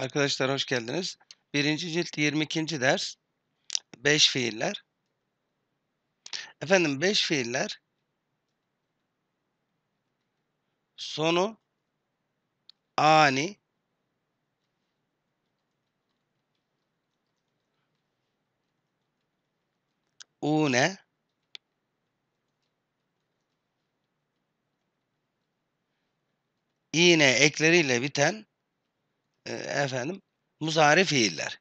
Arkadaşlar hoş geldiniz. Birinci cilt 22. ders 5 fiiller. Efendim 5 fiiller sonu ani une iğne ekleriyle biten e, efendim muzari fiiller.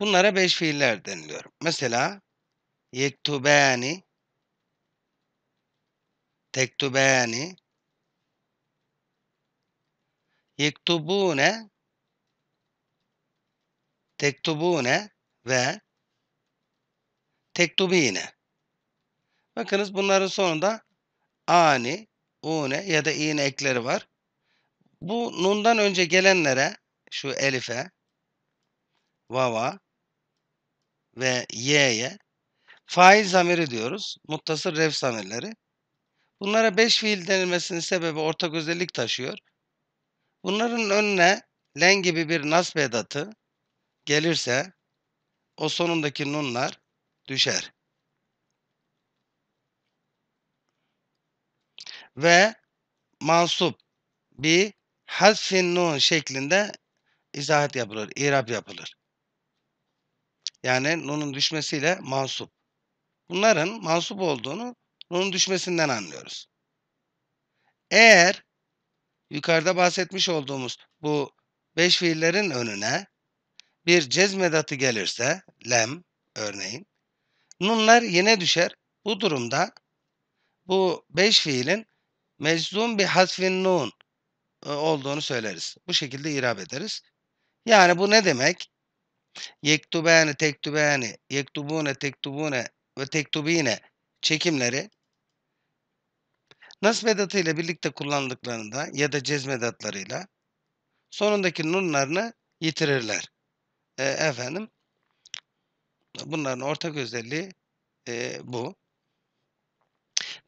Bunlara beş fiiller deniliyor. Mesela yektubani, tektubani, yektubune, tektubune ve tektubine. Bakınız bunların sonunda ani, une ya da i'n ekleri var. Bu nundan önce gelenlere şu elife, vava ve y'ye fail zamiri diyoruz. Muttasır ref zamirleri. Bunlara beş fiil denilmesinin sebebi ortak özellik taşıyor. Bunların önüne len gibi bir nasb edatı gelirse o sonundaki nunlar düşer. ve mansup bi hasfin nun şeklinde izahat yapılır, irab yapılır. Yani nunun düşmesiyle mansup. Bunların mansup olduğunu nunun düşmesinden anlıyoruz. Eğer yukarıda bahsetmiş olduğumuz bu beş fiillerin önüne bir cezmedatı gelirse, lem örneğin, nunlar yine düşer. Bu durumda bu beş fiilin meczum bir hasfin nun e, olduğunu söyleriz. Bu şekilde irab ederiz. Yani bu ne demek? Yektubane, tektubane, yektubune, tektubune ve tektubine çekimleri nasb edatıyla birlikte kullandıklarında ya da cezmedatlarıyla sonundaki nunlarını yitirirler. E, efendim bunların ortak özelliği e, bu.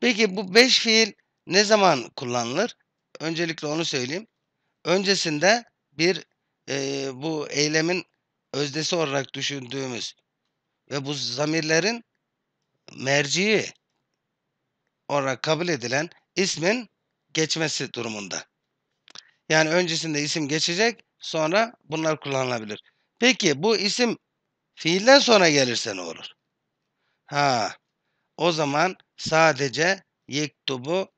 Peki bu beş fiil ne zaman kullanılır? Öncelikle onu söyleyeyim. Öncesinde bir e, bu eylemin öznesi olarak düşündüğümüz ve bu zamirlerin merciği olarak kabul edilen ismin geçmesi durumunda. Yani öncesinde isim geçecek, sonra bunlar kullanılabilir. Peki bu isim fiilden sonra gelirse ne olur? Ha, o zaman sadece yektubu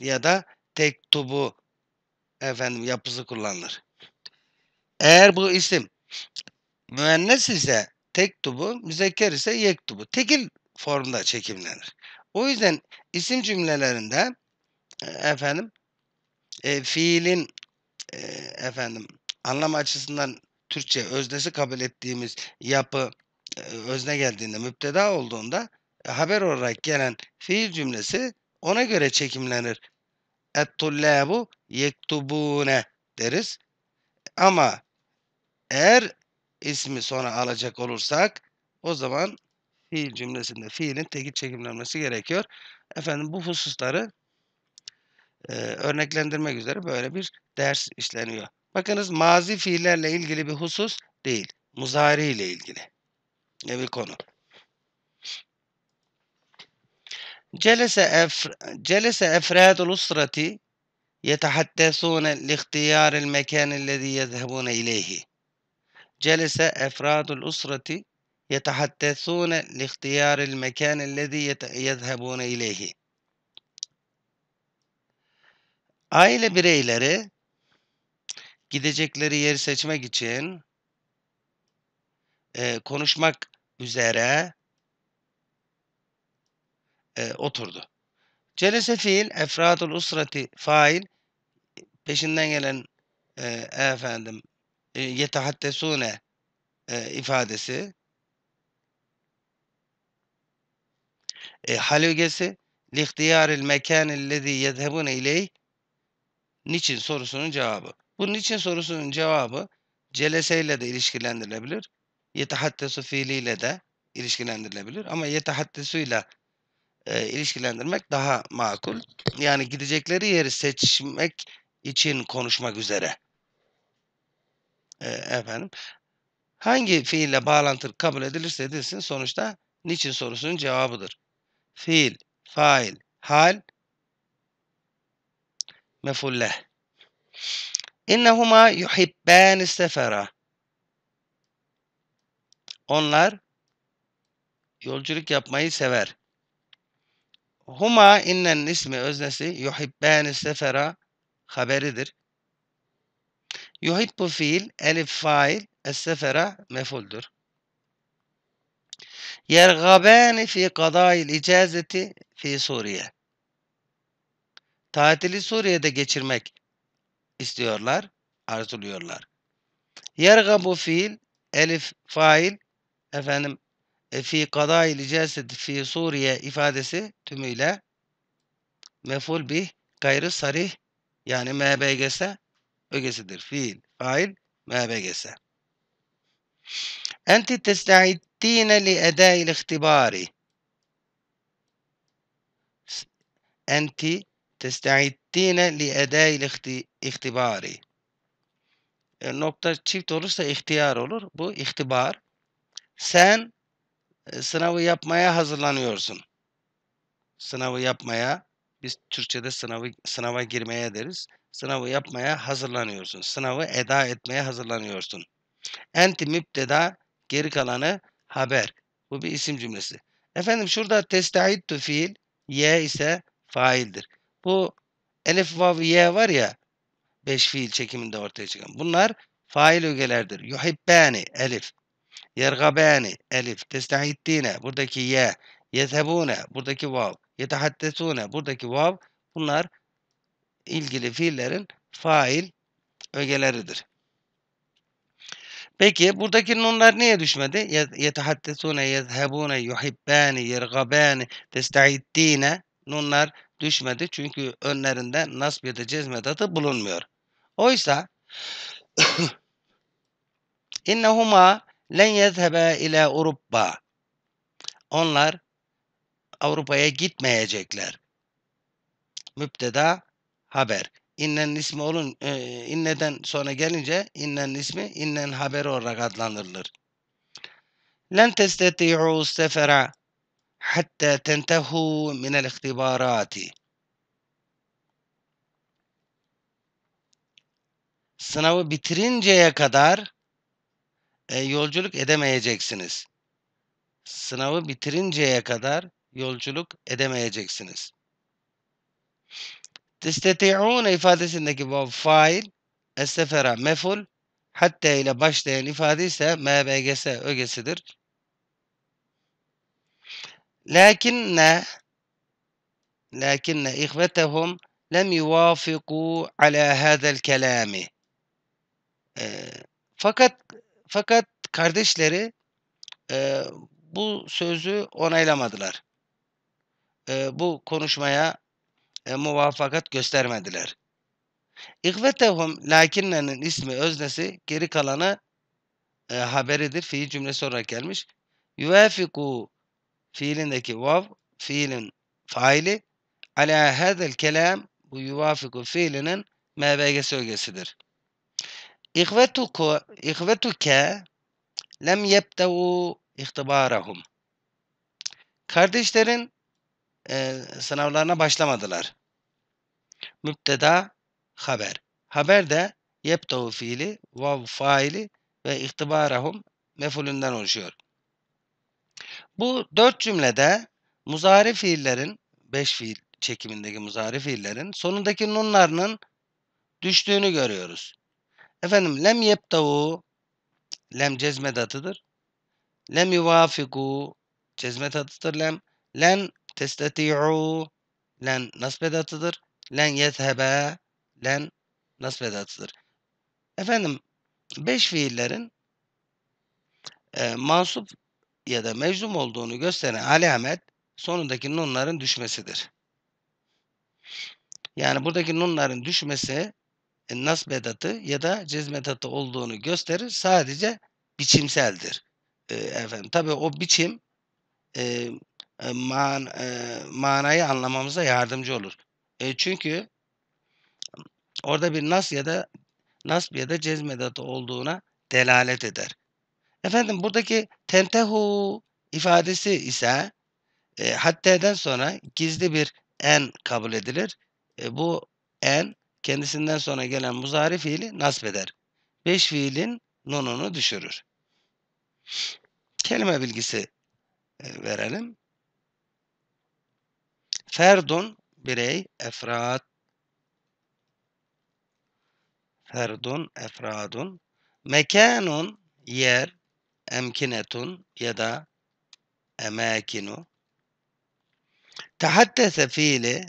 ya da tek tubu efendim yapısı kullanılır. Eğer bu isim müennes ise tek tubu, müzekker ise yek tubu. Tekil formda çekimlenir. O yüzden isim cümlelerinde e, efendim e, fiilin e, efendim anlam açısından Türkçe öznesi kabul ettiğimiz yapı e, özne geldiğinde müpteda olduğunda e, haber olarak gelen fiil cümlesi ona göre çekimlenir. Et-tullabu yektubune deriz. Ama eğer ismi sonra alacak olursak o zaman fiil cümlesinde fiilin tekil çekimlenmesi gerekiyor. Efendim bu hususları e, örneklendirmek üzere böyle bir ders işleniyor. Bakınız mazi fiillerle ilgili bir husus değil. Muzari ile ilgili. Ne bir konu. جلس أفر... جلس أفراد الأسرة يتحدثون لاختيار المكان الذي يذهبون إليه جلس أفراد الأسرة يتحدثون لاختيار المكان الذي يت... يذهبون إليه Aile bireyleri gidecekleri yeri seçmek için e, konuşmak üzere e, oturdu. Celese fiil, efradul usrati fail, peşinden gelen e, efendim e, yetehaddesune e, ifadesi, e, halügesi, lihtiyaril mekanillezi yedhebune ileyh, niçin sorusunun cevabı. Bunun için sorusunun cevabı celeseyle de ilişkilendirilebilir. Yetehaddesu fiiliyle de ilişkilendirilebilir. Ama yetehaddesuyla e, ilişkilendirmek daha makul. Yani gidecekleri yeri seçmek için konuşmak üzere. E, efendim. Hangi fiille bağlantı kabul edilirse edilsin sonuçta niçin sorusunun cevabıdır. Fiil, fail, hal, mefulleh. İnnehuma yuhibbâni sefera. Onlar yolculuk yapmayı sever. Huma innen ismi öznesi yuhibbâni sefera haberidir. Yuhibbu fiil, elif fail, es sefera mefuldür. Yergabâni fi kadâil icazeti fi Suriye. Tatili Suriye'de geçirmek istiyorlar, arzuluyorlar. Yergabu fiil, elif fail, efendim في قضايا الجسد في سوريا إفادسي تميلة مفول به غير صريح يعني ما بيجسى بيجسدر فيل قائل ما بيجسى أنت تستعدين لأداء الاختبار أنت تستعدين لأداء الاختبار نقطة شيء ترسل اختيار olur bu اختبار سان sınavı yapmaya hazırlanıyorsun. Sınavı yapmaya, biz Türkçe'de sınavı sınava girmeye deriz. Sınavı yapmaya hazırlanıyorsun. Sınavı eda etmeye hazırlanıyorsun. Enti mübdeda geri kalanı haber. Bu bir isim cümlesi. Efendim şurada testaiddu fiil y ise faildir. Bu elif vav y var ya beş fiil çekiminde ortaya çıkan. Bunlar fail ögelerdir. Yuhibbani elif. Yergabani, elif. Testahittina, buradaki ye. Yethebune, buradaki vav. Yetehaddesune, buradaki vav. Bunlar ilgili fiillerin fail ögeleridir. Peki buradaki nunlar niye düşmedi? Yetehaddesune, yezhebune, yuhibbani, yergabani, testahittine. Nunlar düşmedi çünkü önlerinde nasb ya da cezmedatı bulunmuyor. Oysa innehuma Len yezhebe ile Avrupa. Onlar Avrupa'ya gitmeyecekler. Müpteda haber. İnnen ismi olun e, inneden sonra gelince innen ismi innen haberi olarak adlandırılır. Len testeti'u sefera hatta tentehu minel ihtibarati. Sınavı bitirinceye kadar e, yolculuk edemeyeceksiniz. Sınavı bitirinceye kadar yolculuk edemeyeceksiniz. Testeti'une ifadesindeki vav fail, es meful, hatta ile başlayan ifade ise mbgs ögesidir. Lakinne lakinne ihvetehum lem yuvafiku ala hadel kelami. E, fakat fakat kardeşleri e, bu sözü onaylamadılar. E, bu konuşmaya e, muvaffakat göstermediler. İhvetehum lakinnenin ismi öznesi geri kalanı e, haberidir. Fiil cümlesi olarak gelmiş. Yuvafiku fiilindeki vav fiilin faili ala hadel kelam bu yuvafiku fiilinin MBG sölgesidir. İhvetuke, ihvetuke lem yebdevu ihtibarahum. Kardeşlerin e, sınavlarına başlamadılar. Mübdeda haber. Haber de yebdevu fiili, vav faili ve ihtibarahum mefulünden oluşuyor. Bu dört cümlede muzari fiillerin, beş fiil çekimindeki muzari fiillerin sonundaki nunlarının düştüğünü görüyoruz. Efendim lem yeptavu lem cezme datıdır. Lem yuvafiku cezme datıdır lem. Len testati'u len nasbedatıdır. Len yethebe len nasbedatıdır. Efendim beş fiillerin e, mansup ya da meczum olduğunu gösteren alamet sonundaki nunların düşmesidir. Yani buradaki nunların düşmesi e, nas bedatı ya da cezmedatı olduğunu gösterir. Sadece biçimseldir. E, efendim tabi o biçim e, e, man, e, manayı anlamamıza yardımcı olur. E, çünkü orada bir nas ya da nasb ya da cezmedatı olduğuna delalet eder. Efendim buradaki tentehu ifadesi ise e, hatteden sonra gizli bir en kabul edilir. E, bu en kendisinden sonra gelen muzari fiili nasbeder. Beş fiilin nonunu düşürür. Kelime bilgisi e, verelim. Ferdun birey, efrat. Ferdun, efradun. Mekanun yer, emkinetun ya da emakinu. Tahaddese fiili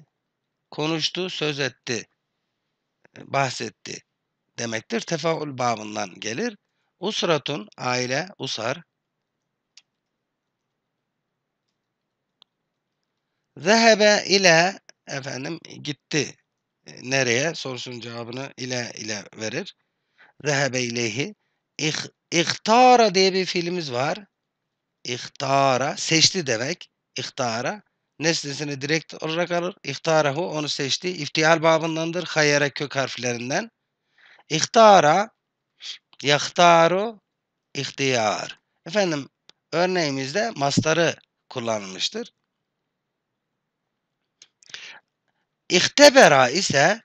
konuştu, söz etti bahsetti demektir. Tefaul babından gelir. Usratun aile, usar. Zehebe ile efendim gitti. E, nereye? Sorusunun cevabını ile ile verir. Zehebe ilehi. İhtara diye bir fiilimiz var. İhtara, seçti demek. İhtara nesnesini direkt olarak alır. İhtarehu onu seçti. İftial babındandır. Hayere kök harflerinden. İhtara yahtaru ihtiyar. Efendim örneğimizde mastarı kullanılmıştır. İhtebera ise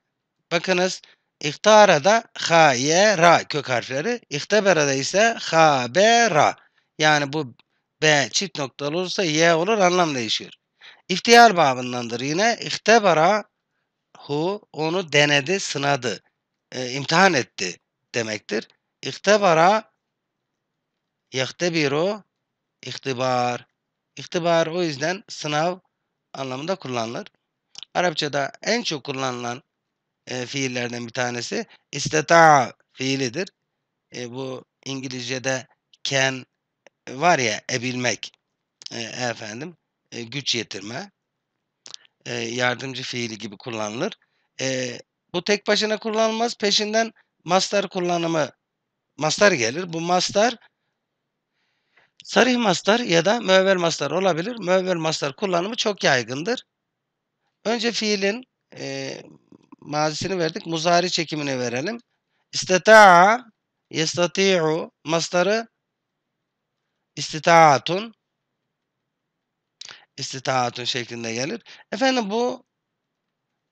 bakınız İhtara'da hayera kök harfleri. İhtebera'da ise habera. Yani bu B çift noktalı olursa Y olur anlam değişiyor. İftihar babındandır yine. İhtebara hu onu denedi, sınadı, e, imtihan etti demektir. İhtebara yehtebiru ihtibar. İhtibar o yüzden sınav anlamında kullanılır. Arapçada en çok kullanılan e, fiillerden bir tanesi isteta fiilidir. E, bu İngilizce'de can var ya ebilmek e, efendim e, güç yetirme, e, yardımcı fiili gibi kullanılır. E, bu tek başına kullanılmaz. Peşinden mastar kullanımı, mastar gelir. Bu mastar sarih mastar ya da müevvel mastar olabilir. Müevvel mastar kullanımı çok yaygındır. Önce fiilin e, mazisini verdik. Muzari çekimini verelim. İstata'a, yestati'u mastarı istitaatun istitaatun şeklinde gelir. Efendim bu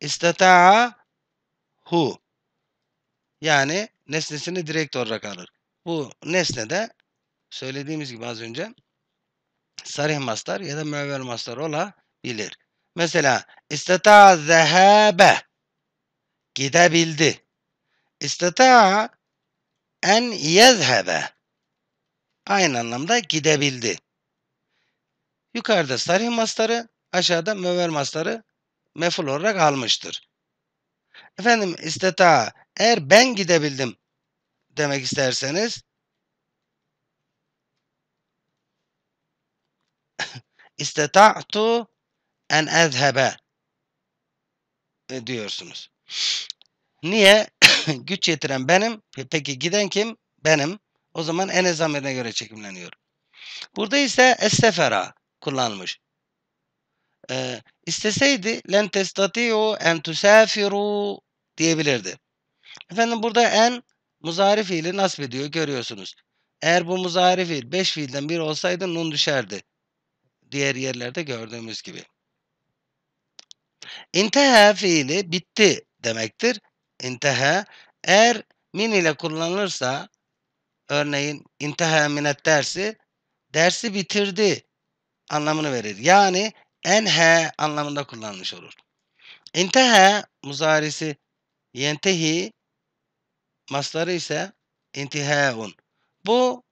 istita'a hu yani nesnesini direkt olarak alır. Bu nesne de söylediğimiz gibi az önce sarih mastar ya da müevvel mastar olabilir. Mesela istata zehebe gidebildi. İstata en yezhebe aynı anlamda gidebildi. Yukarıda sarih masları, aşağıda müver masları meful olarak almıştır. Efendim isteta eğer ben gidebildim demek isterseniz istata'tu en ezhebe diyorsunuz. Niye? Güç yetiren benim. Peki giden kim? Benim. O zaman en ezamirine göre çekimleniyor. Burada ise estefera kullanmış. Ee, isteseydi len testatiu en tusafiru diyebilirdi. Efendim burada en muzari fiili nasip ediyor görüyorsunuz. Eğer bu muzari fiil 5 fiilden biri olsaydı nun düşerdi. Diğer yerlerde gördüğümüz gibi. İnteha fiili bitti demektir. İnteha eğer min ile kullanılırsa örneğin intaha minet dersi dersi bitirdi anlamını verir. Yani enhe anlamında kullanmış olur. İntehe muzarisi yentehi masları ise intihaun. Bu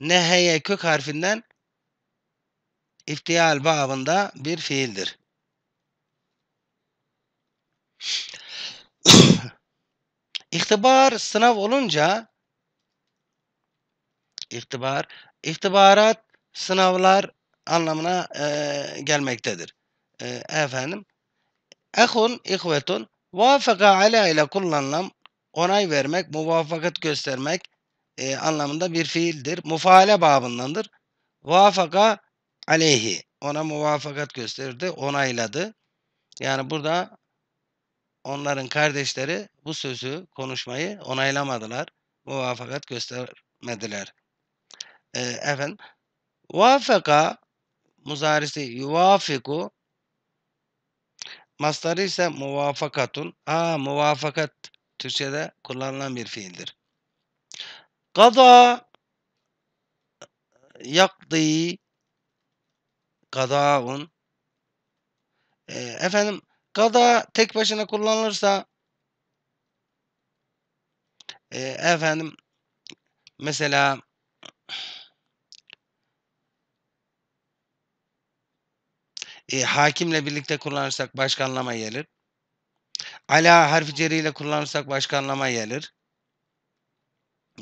neheye kök harfinden iftial babında bir fiildir. İhtibar sınav olunca ihtibar, ihtibarat sınavlar anlamına e, gelmektedir. E, efendim ehun ihvetun vafaka ala ile kullanılan onay vermek, muvafakat göstermek e, anlamında bir fiildir. Mufale babındandır. Vafaka aleyhi ona muvafakat gösterdi, onayladı. Yani burada onların kardeşleri bu sözü, konuşmayı onaylamadılar. Muvafakat göstermediler. E, efendim, vafaka muzarisi yuvafiku mastarı ise muvafakatun. Aa muvafakat Türkçe'de kullanılan bir fiildir. Kada yakdi kadaun e, efendim kada tek başına kullanılırsa e, efendim mesela e, hakimle birlikte kullanırsak başka anlama gelir. Ala harfi ceriyle kullanırsak başka anlama gelir.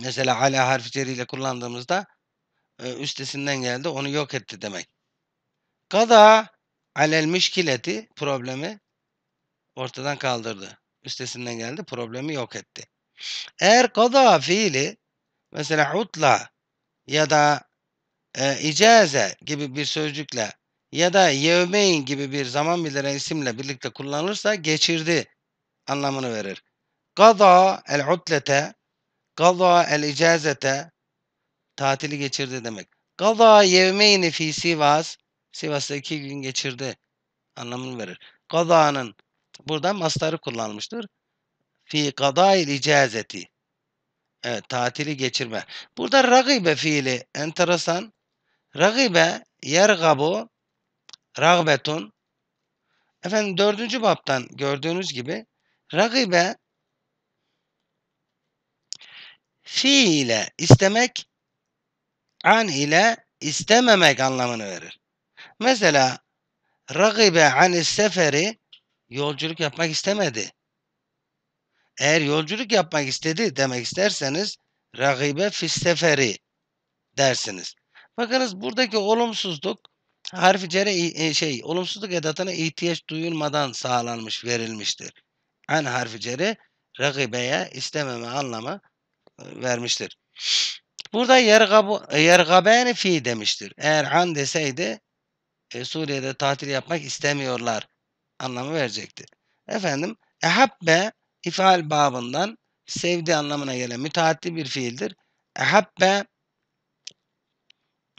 Mesela ala harfi ceriyle kullandığımızda e, üstesinden geldi onu yok etti demek. Kada alel müşkileti problemi ortadan kaldırdı. Üstesinden geldi problemi yok etti. Eğer kada fiili mesela utla ya da e, icaze gibi bir sözcükle ya da yevmeyn gibi bir zaman bildiren isimle birlikte kullanılırsa geçirdi anlamını verir. Gaza el utlete, gaza el icazete, tatili geçirdi demek. Gaza yevmeyni fi Sivas, Sivas'ta iki gün geçirdi anlamını verir. Gaza'nın burada mastarı kullanılmıştır. Fi el icazeti. Evet, tatili geçirme. Burada ragibe fiili enteresan. Ragibe yergabu rağbetun. Efendim dördüncü baptan gördüğünüz gibi ragibe fi ile istemek an ile istememek anlamını verir. Mesela ragibe an seferi yolculuk yapmak istemedi. Eğer yolculuk yapmak istedi demek isterseniz ragibe fi seferi dersiniz. Bakınız buradaki olumsuzluk harfi cere e, şey olumsuzluk edatına ihtiyaç duyulmadan sağlanmış verilmiştir. An harfi cere ragibeye istememe anlamı e, vermiştir. Burada e, yergabeni fi demiştir. Eğer an deseydi e, Suriye'de tatil yapmak istemiyorlar anlamı verecekti. Efendim ehabbe ifal babından sevdi anlamına gelen müteaddi bir fiildir. Ehabbe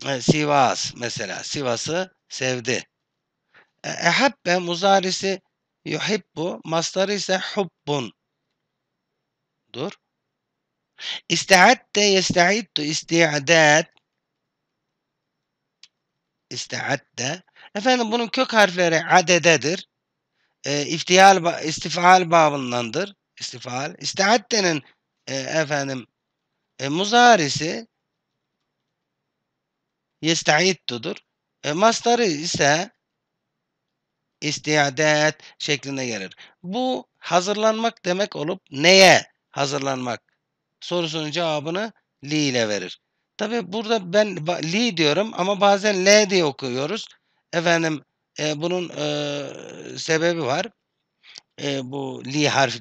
e, Sivas mesela. Sivas'ı sevdi. Ehabbe e, muzarisi yuhibbu mastarı ise hubbun. Dur. İstiadde yesta'iddu isti'adat. İstiadde. Efendim bunun kök harfleri adededir. E, iftial, istifal babındandır. İstifal. İstiaddenin e, efendim e, muzarisi yestaiddudur. E, mastarı ise istiadet şeklinde gelir. Bu hazırlanmak demek olup neye hazırlanmak sorusunun cevabını li ile verir. Tabi burada ben li diyorum ama bazen le diye okuyoruz. Efendim e, bunun e, sebebi var. E, bu li harfi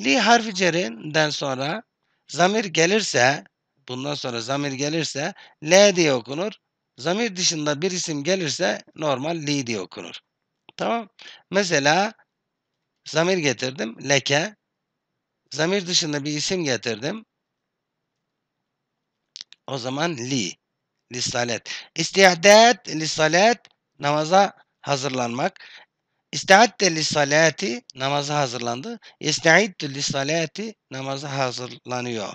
Li harfi cerinden sonra zamir gelirse bundan sonra zamir gelirse L diye okunur. Zamir dışında bir isim gelirse normal li diye okunur. Tamam. Mesela zamir getirdim. Leke. Zamir dışında bir isim getirdim. O zaman li. Lissalet. İstiadet lissalet namaza hazırlanmak. İstiadde lissalati namaza hazırlandı. İstiiddu lissalati namaza hazırlanıyor.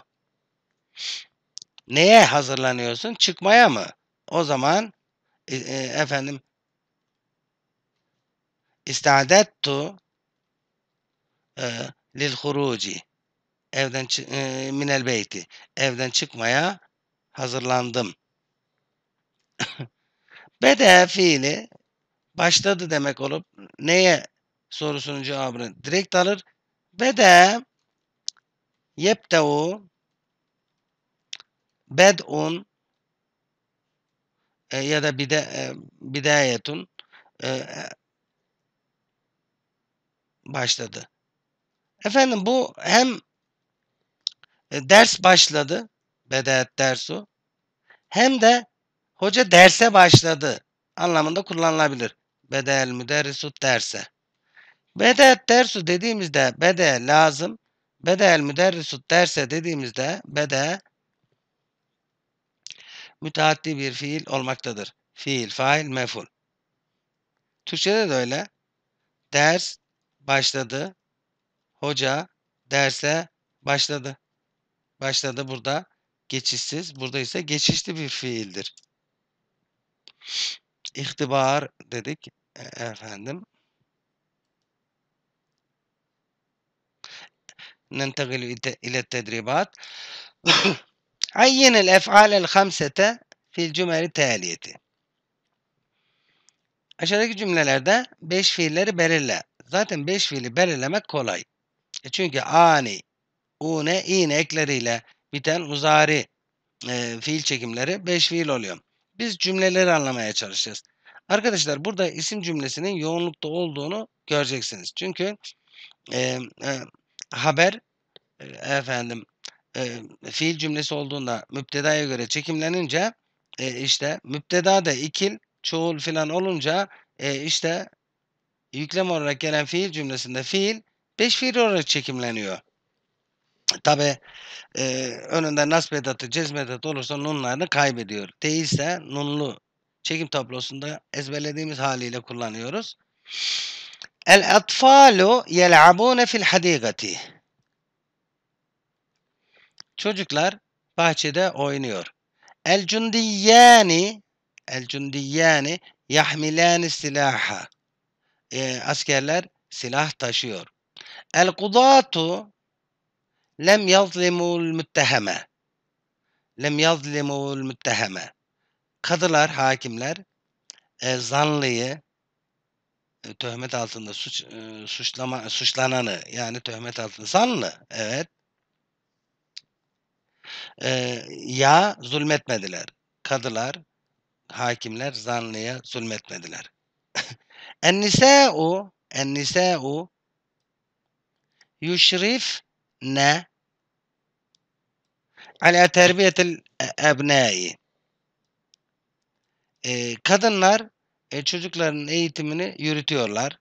Neye hazırlanıyorsun? Çıkmaya mı? O zaman e, e efendim istadettu e, lil huruci evden e, minel beyti evden çıkmaya hazırlandım. Bede fiili başladı demek olup neye sorusunun cevabını direkt alır. Bede yeptevu Bed'un e, ya da bide, e, bidayetun e, başladı. Efendim bu hem e, ders başladı. Bedaet dersu. Hem de hoca derse başladı anlamında kullanılabilir. Bedel müderrisut derse. Bedaet dersu dediğimizde bede lazım. Bedel müderrisut derse dediğimizde bede müteaddi bir fiil olmaktadır. Fiil, fail, meful. Türkçede de öyle. Ders başladı. Hoca derse başladı. Başladı burada geçişsiz. Burada ise geçişli bir fiildir. İhtibar dedik e, efendim. ننتقل ile التدريبات عين الأفعال الخمسة في الجمل التالية Aşağıdaki cümlelerde 5 fiilleri belirle. Zaten 5 fiili belirlemek kolay. E çünkü ani, une, in ekleriyle biten uzari e, fiil çekimleri 5 fiil oluyor. Biz cümleleri anlamaya çalışacağız. Arkadaşlar burada isim cümlesinin yoğunlukta olduğunu göreceksiniz. Çünkü e, e, haber e, efendim e, fiil cümlesi olduğunda müptedaya göre çekimlenince e, işte müpteda da ikil, çoğul filan olunca e, işte yüklem olarak gelen fiil cümlesinde fiil 5 fiil olarak çekimleniyor. Tabi e, önünde nasb edatı, cezmedat olursa nunlarını kaybediyor. Değilse nunlu çekim tablosunda ezberlediğimiz haliyle kullanıyoruz. El atfalu yel'abune fil hadikati. Çocuklar bahçede oynuyor. El cundiyani el cundiyani yahmilani silaha. E, askerler silah taşıyor. El kudatu lem yazlimul mütteheme. Lem yazlimul mütteheme. Kadılar, hakimler e, zanlıyı e, töhmet altında suç e, suçlama suçlananı yani töhmet altında zanlı evet e, ya zulmetmediler. Kadılar, hakimler zanlıya zulmetmediler. o, Ennisa'u o, yuşrif ne ala terbiyetil ebnai e, kadınlar e, çocukların eğitimini yürütüyorlar.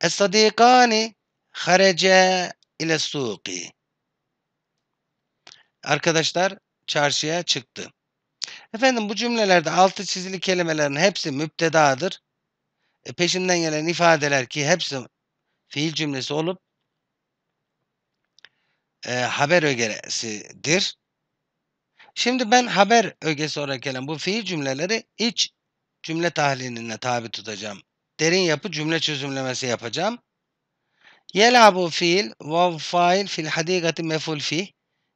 es sadiqani, harece ile suqi arkadaşlar çarşıya çıktı. Efendim bu cümlelerde altı çizili kelimelerin hepsi müptedadır. E, peşinden gelen ifadeler ki hepsi fiil cümlesi olup e, haber ögesidir. Şimdi ben haber ögesi olarak gelen bu fiil cümleleri iç cümle tahliline tabi tutacağım. Derin yapı cümle çözümlemesi yapacağım. Yelabu fiil vav fail fil hadikati meful fih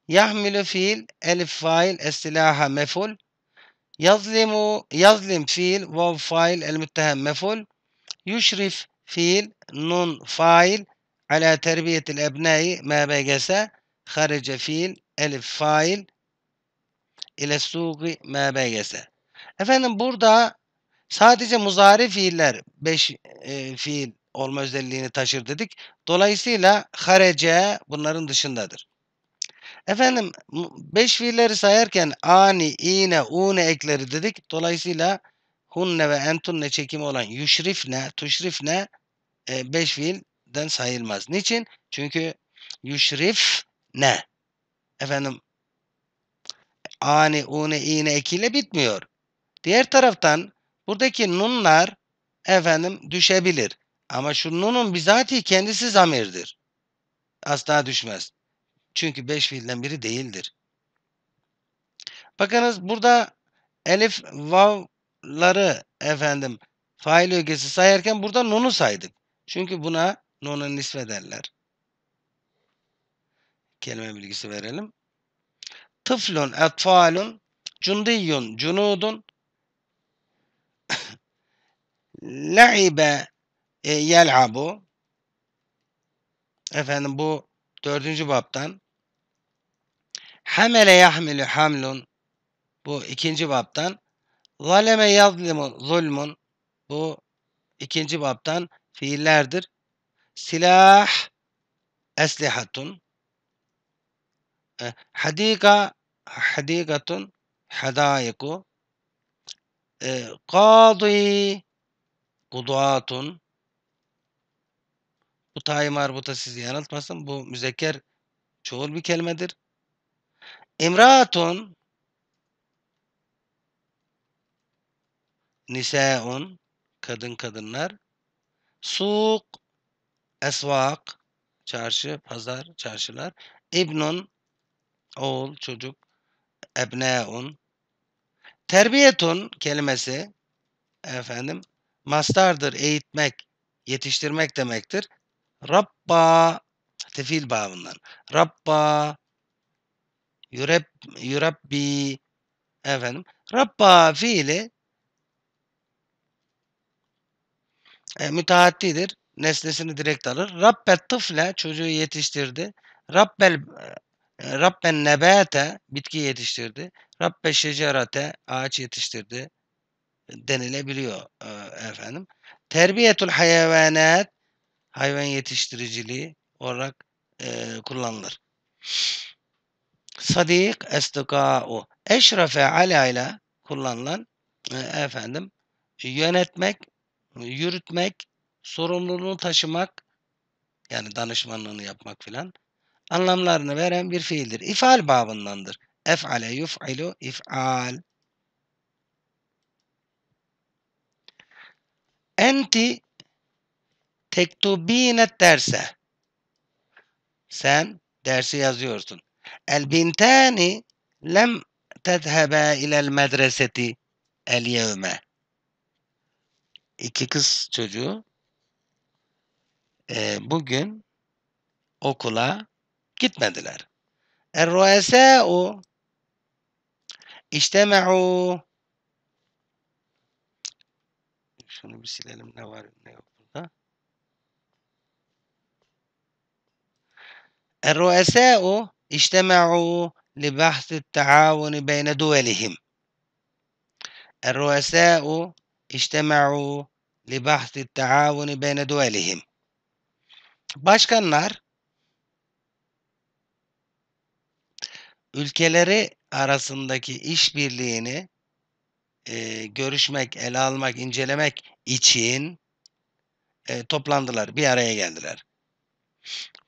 Yahmilu fiil elif fail estilaha meful. Yazlimu yazlim fiil vav fail el müttehem meful. Yuşrif fiil nun fail ala terbiyetil ebnai mbgse harice fiil elif fail ile sugi mbgse. Efendim burada sadece muzari fiiller 5 e, fiil olma özelliğini taşır dedik. Dolayısıyla harece bunların dışındadır. Efendim 5 fiilleri sayarken ani, ine, une ekleri dedik. Dolayısıyla hunne ve entunne çekimi olan yüşrifne, tuşrifne 5 e, fiilden sayılmaz. Niçin? Çünkü yüşrif Efendim ani, une, ine ekiyle bitmiyor. Diğer taraftan buradaki nunlar efendim düşebilir. Ama şu nunun bizatihi kendisi zamirdir. Asla düşmez. Çünkü beş fiilden biri değildir. Bakınız burada elif vavları efendim fail ögesi sayarken burada nonu saydık. Çünkü buna nona nisve Kelime bilgisi verelim. Tıflun, etfalun, cundiyun, cunudun, laibe e, yel'abu efendim bu dördüncü baptan Hamele yahmilu hamlun. Bu ikinci baptan. Zaleme yazlimun zulmun. Bu ikinci baptan fiillerdir. Silah eslihatun. Eh, hadika hadikatun hadayiku. Kadı eh, kuduatun. Bu tayi marbuta sizi yanıltmasın. Bu müzekker çoğul bir kelimedir. İmraatun nisaun kadın kadınlar suq esvak çarşı pazar çarşılar ibnun oğul çocuk ebneun terbiyetun kelimesi efendim mastardır eğitmek yetiştirmek demektir. Rabba tefil babından. Rabba Yureb, yurabbi efendim. Rabba fiili e, müteaddidir. Nesnesini direkt alır. Rabbet tıfle çocuğu yetiştirdi. Rabbel e, Rabben bitki yetiştirdi. Rabbe şecerate ağaç yetiştirdi denilebiliyor e, efendim. Terbiyetul hayvanat hayvan yetiştiriciliği olarak e, kullanılır sadik estuka'u. Eşrefe ala ile kullanılan e, efendim yönetmek, yürütmek, sorumluluğunu taşımak yani danışmanlığını yapmak filan anlamlarını veren bir fiildir. İfal babındandır. Ef'ale yuf'ilu if'al. Enti tektubine derse sen dersi yazıyorsun. البنتان لم تذهبا إلى المدرسة اليوم İki kız çocuğu e, bugün okula gitmediler. الرؤساء er اجتمعوا şunu bir silelim ne var ne yok burada. الرؤساء er اجتمعوا لبحث التعاون بين دولهم الرؤساء اجتمعوا لبحث التعاون بين دولهم Başkanlar ülkeleri arasındaki işbirliğini e, görüşmek, ele almak, incelemek için e, toplandılar, bir araya geldiler.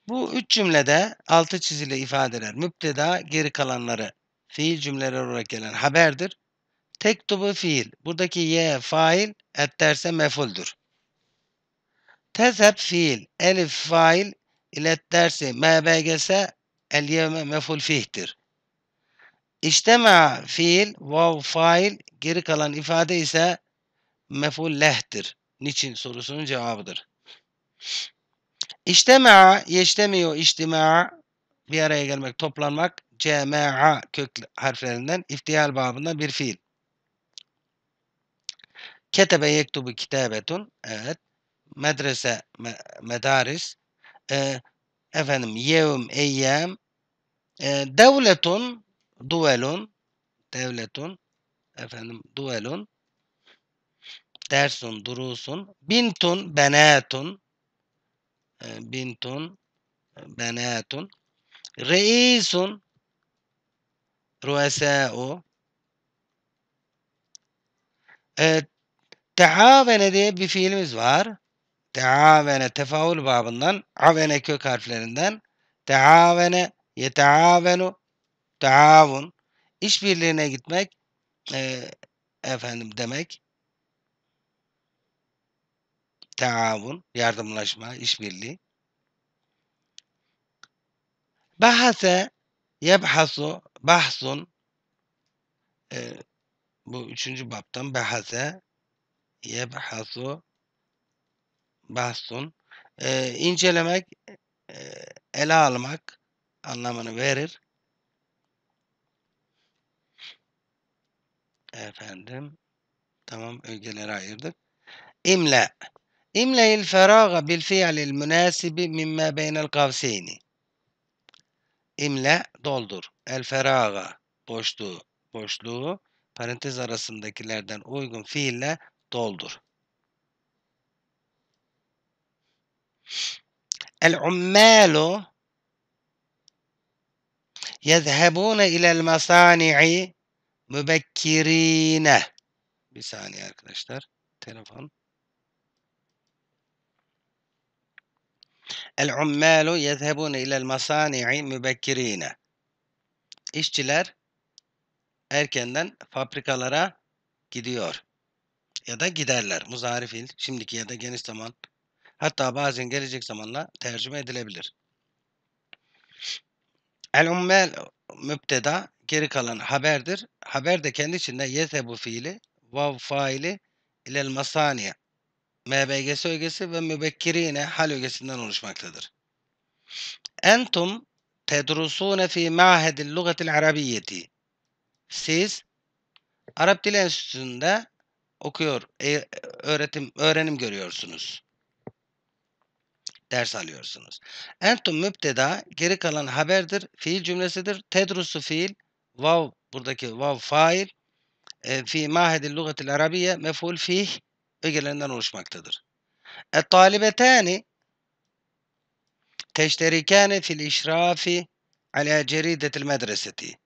Bu üç cümlede altı çizili ifadeler müpteda geri kalanları fiil cümleler olarak gelen haberdir. Tek Tektubu fiil. Buradaki ye fail, et derse mefuldür. Tezheb fiil. Elif fail, ilet dersi mbgs el yevme meful fihtir. İçtema fiil, vav fail, geri kalan ifade ise meful lehtir. Niçin sorusunun cevabıdır. İçtema'a yeştemiyor içtima'a bir araya gelmek, toplanmak. Cema'a kök harflerinden iftihal babından bir fiil. Ketebe yektubu kitabetun. Evet. Medrese me, medaris. E, efendim yevm eyyem. E, ee, devletun duvelun. Devletun. Efendim duvelun. Dersun durusun. Bintun benetun. E, bintun, e, benatun. Reisun, ruesâ'u. Evet, teavene diye bir fiilimiz var. Teavene tefaul babından, avene kök harflerinden. Teavene, yeteavenu, taavun. işbirliğine gitmek, e, efendim demek taavun, yardımlaşma, işbirliği. Bahase yebhasu bahsun e, bu üçüncü baptan bahase yebhasu bahsun e, incelemek e, ele almak anlamını verir. Efendim tamam ögeleri ayırdık. İmle املأ الفراغ بالفعل المناسب مما بين القوسين. İmle doldur. El feraga boşluğu boşluğu parantez arasındakilerden uygun fiille doldur. El يذهبون إلى المصانع مبكرين. Bir saniye arkadaşlar. Telefon. El-ummalu yezhebune ilel masani'i mübekkirine. İşçiler erkenden fabrikalara gidiyor. Ya da giderler. muzarifil şimdiki ya da geniş zaman hatta bazen gelecek zamanla tercüme edilebilir. El-ummel müpteda geri kalan haberdir. Haber de kendi içinde yezebu fiili, vav faili ilel masaniye MBGS ögesi ve mübekkirine hal ögesinden oluşmaktadır. Entum tedrusune fi ma'hedil lugatil arabiyyeti. Siz Arap Dil Enstitüsü'nde okuyor, e, öğretim, öğrenim görüyorsunuz. Ders alıyorsunuz. Entum müpteda geri kalan haberdir, fiil cümlesidir. Tedrusu fiil, vav buradaki vav fail. E, fi mahedil lugatil arabiye meful fih ögelerinden oluşmaktadır. Et talibetani teşterikane fil işrafi ala ceridetil medreseti.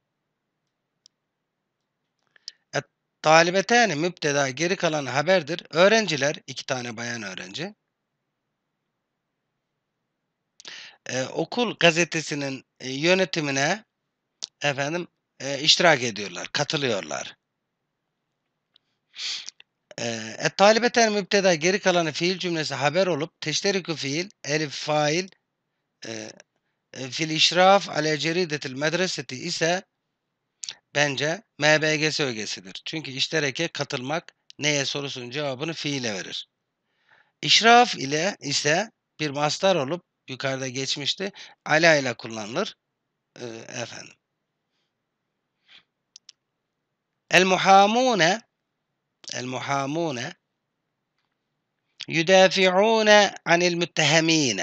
Et talibetani müpteda geri kalan haberdir. Öğrenciler, iki tane bayan öğrenci. Ee, okul gazetesinin e, yönetimine efendim e, iştirak ediyorlar, katılıyorlar. E talibeten müpteda geri kalanı fiil cümlesi haber olup teşterikü fiil elif fail e, fil işraf ale ceridetil medreseti ise bence MBGS ögesidir. Çünkü iştereke katılmak neye sorusun cevabını fiile verir. İşraf ile ise bir mastar olup yukarıda geçmişti. Ala ile kullanılır. E, efendim. El muhamune المحامون يدافعون عن المتهمين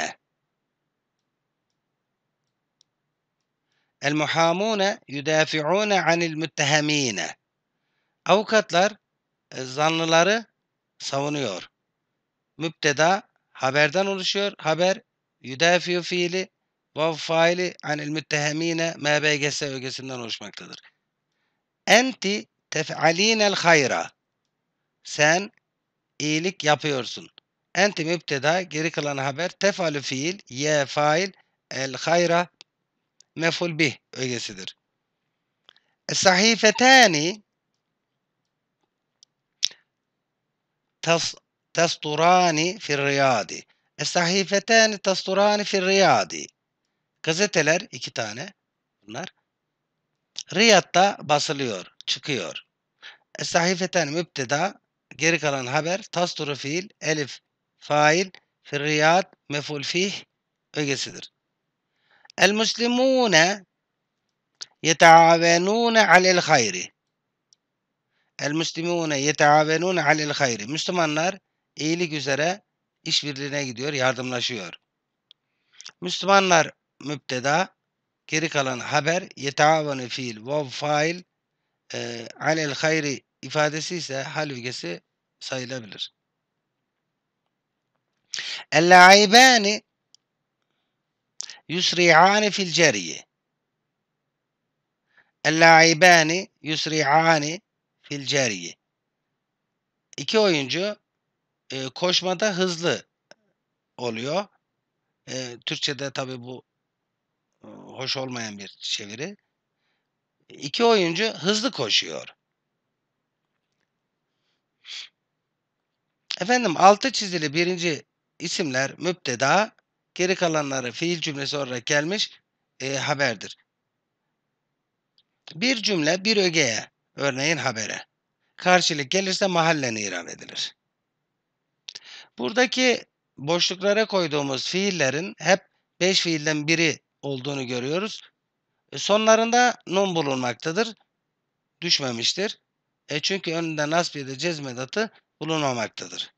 المحامون يدافعون عن المتهمين Avukatlar e, zanlıları savunuyor. Müpteda haberden oluşuyor. Haber yüdafiyu fiili ve faili anil müttehemine mbgs ögesinden oluşmaktadır. Enti tef'alinel hayra. Sen iyilik yapıyorsun. Enti müpteda geri kalan haber tefalü fiil ye fail el hayra meful bih ögesidir. E, sahifetani tas, tasturani fir riyadi. E, sahifetani tasturani fir riyadi. Gazeteler iki tane bunlar. Riyad'da basılıyor, çıkıyor. E, Sahifeten müpteda Geri kalan haber tasduru fiil, elif fail, firriyat meful fih ögesidir. El muslimune yeteavenune alel hayri. El muslimune yeteavenune alel hayri. Müslümanlar iyilik üzere işbirliğine gidiyor, yardımlaşıyor. Müslümanlar müpteda, geri kalan haber yeteavenu fiil, vav fail, e, alel hayri ifadesi ise hal ögesi sayılabilir. El-laibani yusri'ani fil ceriye. El-laibani yusri'ani fil ceriye. İki oyuncu e, koşmada hızlı oluyor. E, Türkçe'de tabi bu e, hoş olmayan bir çeviri. İki oyuncu hızlı koşuyor. Efendim altı çizili birinci isimler müpteda, geri kalanları fiil cümlesi olarak gelmiş e, haberdir. Bir cümle bir ögeye, örneğin habere. Karşılık gelirse mahallene irab edilir. Buradaki boşluklara koyduğumuz fiillerin hep beş fiilden biri olduğunu görüyoruz. E, sonlarında nun bulunmaktadır. Düşmemiştir. E çünkü önünde nasbiye cezmedatı bulunmamaktadır.